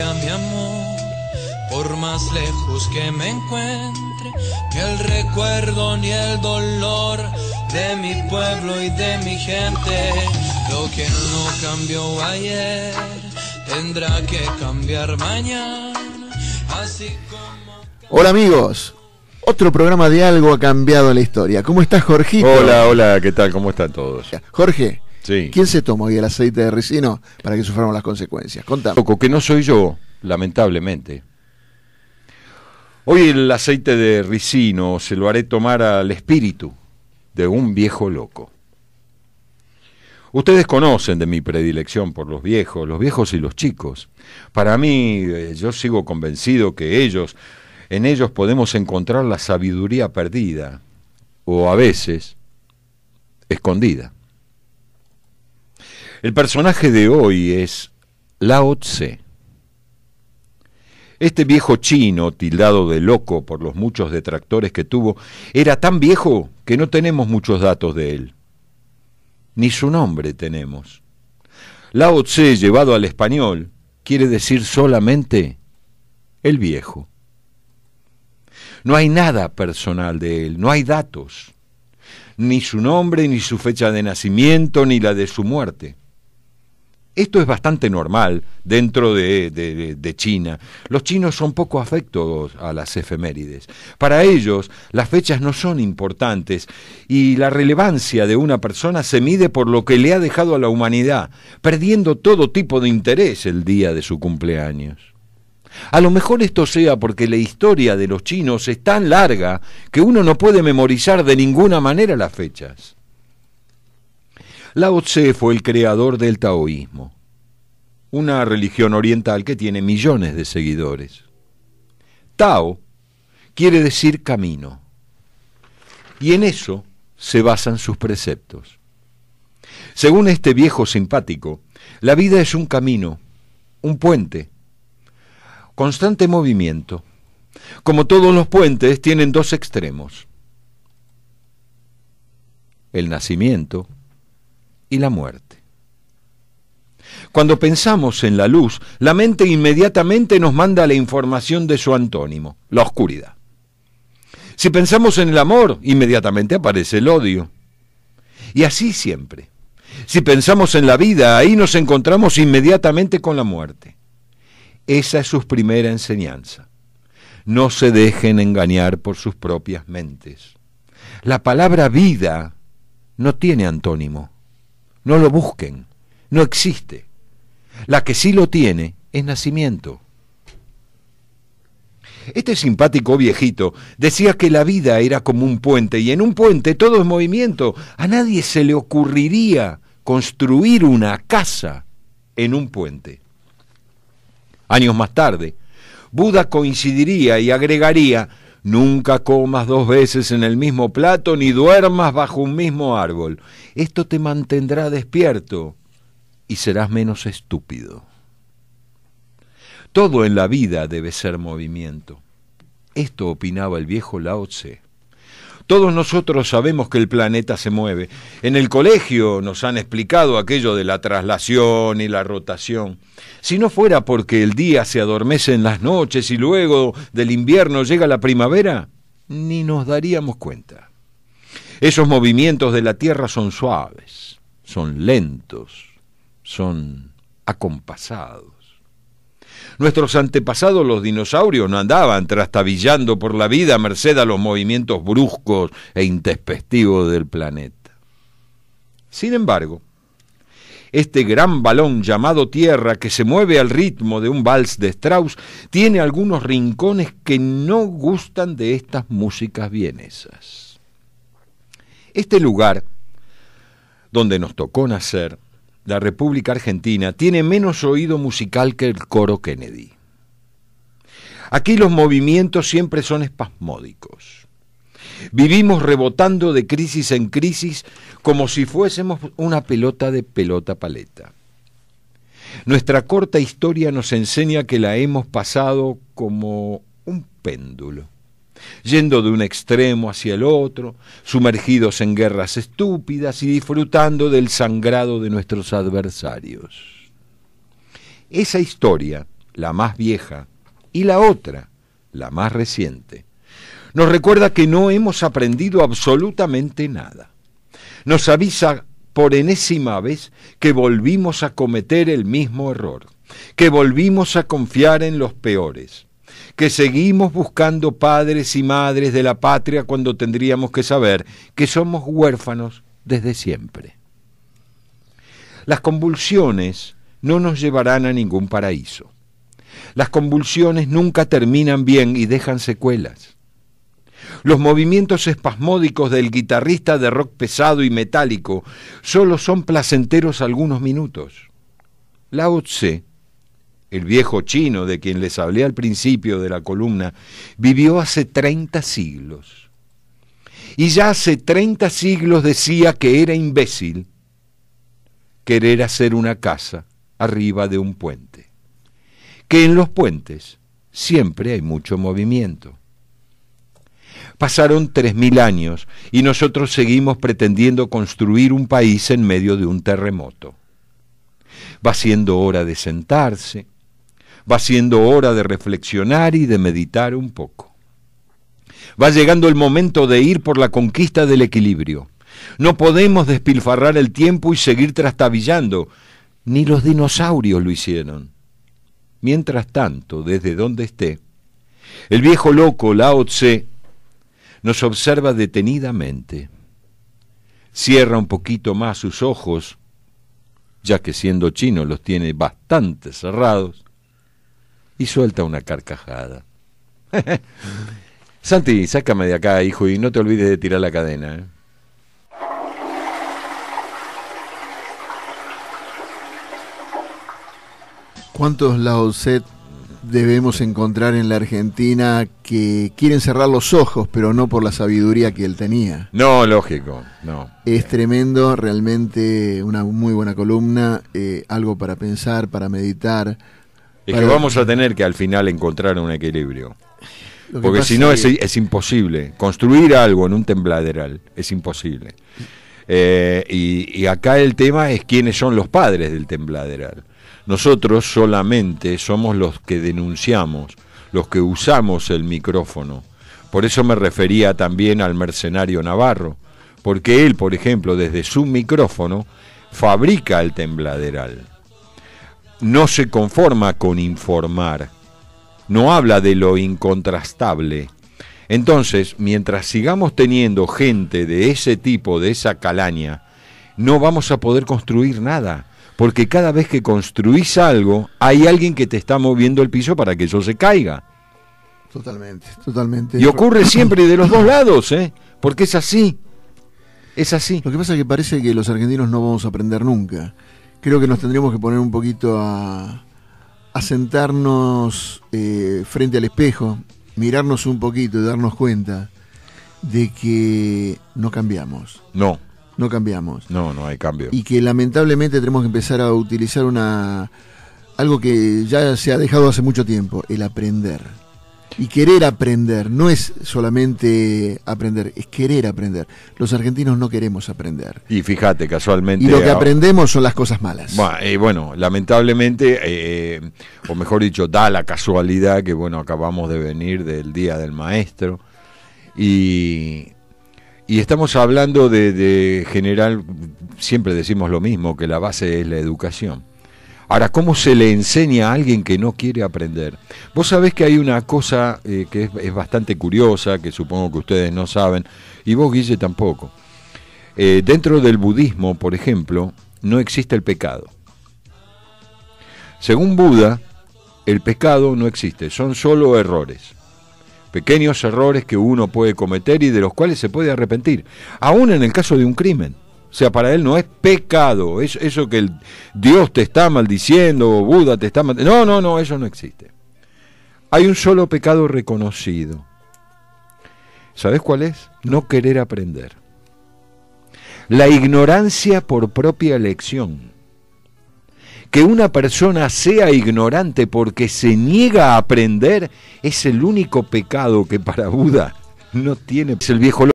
mi amor, por más lejos que me encuentre, ni el recuerdo ni el dolor de mi pueblo y de mi gente, lo que no cambió ayer, tendrá que cambiar mañana, así como... Hola amigos, otro programa de algo ha cambiado la historia. ¿Cómo estás, Jorgito? Hola, hola, ¿qué tal? ¿Cómo está todos? Jorge, ¿Quién se tomó hoy el aceite de ricino para que suframos las consecuencias? Contame. poco que no soy yo, lamentablemente. Hoy el aceite de ricino se lo haré tomar al espíritu de un viejo loco. Ustedes conocen de mi predilección por los viejos, los viejos y los chicos. Para mí, eh, yo sigo convencido que ellos, en ellos podemos encontrar la sabiduría perdida, o a veces, escondida. El personaje de hoy es Lao Tse. Este viejo chino, tildado de loco por los muchos detractores que tuvo, era tan viejo que no tenemos muchos datos de él. Ni su nombre tenemos. Lao Tse, llevado al español, quiere decir solamente el viejo. No hay nada personal de él, no hay datos, ni su nombre, ni su fecha de nacimiento, ni la de su muerte. Esto es bastante normal dentro de, China. Los chinos son poco afectos a las efemérides. Para ellos, las fechas no son importantes y la relevancia de una persona se mide por lo que le ha dejado a la humanidad, perdiendo todo tipo de interés el día de su cumpleaños. A lo mejor esto sea porque la historia de los chinos es tan larga que uno no puede memorizar de ninguna manera las fechas. Lao Tse fue el creador del taoísmo, una religión oriental que tiene millones de seguidores. Tao quiere decir camino, y en eso se basan sus preceptos. Según este viejo simpático, la vida es un camino, un puente, constante movimiento. Como todos los puentes, tienen dos extremos. El nacimiento y la muerte. Cuando pensamos en la luz, la mente inmediatamente nos manda la información de su antónimo, la oscuridad. Si pensamos en el amor, inmediatamente aparece el odio. Y así siempre. Si pensamos en la vida, ahí nos encontramos inmediatamente con la muerte. Esa es su primera enseñanza. No se dejen engañar por sus propias mentes. La palabra vida no tiene antónimo no lo busquen, no existe. La que sí lo tiene es nacimiento. Este simpático viejito decía que la vida era como un puente y en un puente todo es movimiento. A nadie se le ocurriría construir una casa en un puente. Años más tarde, Buda coincidiría y agregaría Nunca comas dos veces en el mismo plato, ni duermas bajo un mismo árbol. Esto te mantendrá despierto y serás menos estúpido. Todo en la vida debe ser movimiento. Esto opinaba el viejo Lao Tse. Todos nosotros sabemos que el planeta se mueve. En el colegio nos han explicado aquello de la traslación y la rotación. Si no fuera porque el día se adormece en las noches y luego del invierno llega la primavera, ni nos daríamos cuenta. Esos movimientos de la Tierra son suaves, son lentos, son acompasados. Nuestros antepasados, los dinosaurios, no andaban trastabillando por la vida a merced a los movimientos bruscos e intespestivos del planeta. Sin embargo, este gran balón llamado Tierra, que se mueve al ritmo de un vals de Strauss, tiene algunos rincones que no gustan de estas músicas vienesas. Este lugar, donde nos tocó nacer, la República Argentina tiene menos oído musical que el coro Kennedy. Aquí los movimientos siempre son espasmódicos. Vivimos rebotando de crisis en crisis como si fuésemos una pelota de pelota paleta. Nuestra corta historia nos enseña que la hemos pasado como un péndulo yendo de un extremo hacia el otro, sumergidos en guerras estúpidas y disfrutando del sangrado de nuestros adversarios. Esa historia, la más vieja, y la otra, la más reciente, nos recuerda que no hemos aprendido absolutamente nada. Nos avisa por enésima vez que volvimos a cometer el mismo error, que volvimos a confiar en los peores, que seguimos buscando padres y madres de la patria cuando tendríamos que saber que somos huérfanos desde siempre. Las convulsiones no nos llevarán a ningún paraíso. Las convulsiones nunca terminan bien y dejan secuelas. Los movimientos espasmódicos del guitarrista de rock pesado y metálico solo son placenteros algunos minutos el viejo chino de quien les hablé al principio de la columna, vivió hace 30 siglos. Y ya hace 30 siglos decía que era imbécil querer hacer una casa arriba de un puente. Que en los puentes siempre hay mucho movimiento. Pasaron 3.000 años y nosotros seguimos pretendiendo construir un país en medio de un terremoto. Va siendo hora de sentarse, Va siendo hora de reflexionar y de meditar un poco. Va llegando el momento de ir por la conquista del equilibrio. No podemos despilfarrar el tiempo y seguir trastabillando. Ni los dinosaurios lo hicieron. Mientras tanto, desde donde esté, el viejo loco Lao Tse nos observa detenidamente. Cierra un poquito más sus ojos, ya que siendo chino los tiene bastante cerrados, y suelta una carcajada. Santi, sácame de acá, hijo, y no te olvides de tirar la cadena. ¿eh? ¿Cuántos Laoset debemos encontrar en la Argentina que quieren cerrar los ojos, pero no por la sabiduría que él tenía. No, lógico, no. Es tremendo, realmente una muy buena columna, eh, algo para pensar, para meditar. Es que vamos a tener que al final encontrar un equilibrio. Porque si no es, imposible. Construir algo en un tembladeral es imposible. Eh, y, y, acá el tema es quiénes son los padres del tembladeral. Nosotros solamente somos los que denunciamos, los que usamos el micrófono. Por eso me refería también al mercenario Navarro, porque él, por ejemplo, desde su micrófono, fabrica el tembladeral no se conforma con informar, no habla de lo incontrastable. Entonces, mientras sigamos teniendo gente de ese tipo, de esa calaña, no vamos a poder construir nada, porque cada vez que construís algo, hay alguien que te está moviendo el piso para que eso se caiga. Totalmente, totalmente. Y ocurre siempre de los dos lados, ¿eh? Porque es así. Es así. Lo que pasa es que parece que los argentinos no vamos a aprender nunca creo que nos tendremos que poner un poquito a, a sentarnos eh, frente al espejo, mirarnos un poquito y darnos cuenta de que no cambiamos. No. No cambiamos. No, no hay cambio. Y que lamentablemente tenemos que empezar a utilizar una algo que ya se ha dejado hace mucho tiempo, el aprender y querer aprender. No es solamente aprender, es querer aprender. Los argentinos no queremos aprender. Y fíjate, casualmente. Y lo que ah, aprendemos son las cosas malas. Bueno, eh, bueno lamentablemente, eh, o mejor dicho, da la casualidad que, bueno, acabamos de venir del Día del Maestro. Y y estamos hablando de, de, general, siempre decimos lo mismo, que la base es la educación. Ahora, ¿cómo se le enseña a alguien que no quiere aprender? Vos sabés que hay una cosa eh, que es, bastante curiosa, que supongo que ustedes no saben, y vos, Guille, tampoco. Eh, dentro del budismo, por ejemplo, no existe el pecado. Según Buda, el pecado no existe, son solo errores. Pequeños errores que uno puede cometer y de los cuales se puede arrepentir, aún en el caso de un crimen. O sea, para él no es pecado. eso que el Dios te está maldiciendo o Buda te está maldiciendo. No, no, no, eso no existe. Hay un solo pecado reconocido. ¿Sabes cuál es? No querer aprender. La ignorancia por propia elección. Que una persona sea ignorante porque se niega a aprender es el único pecado que para Buda no tiene. Es el viejo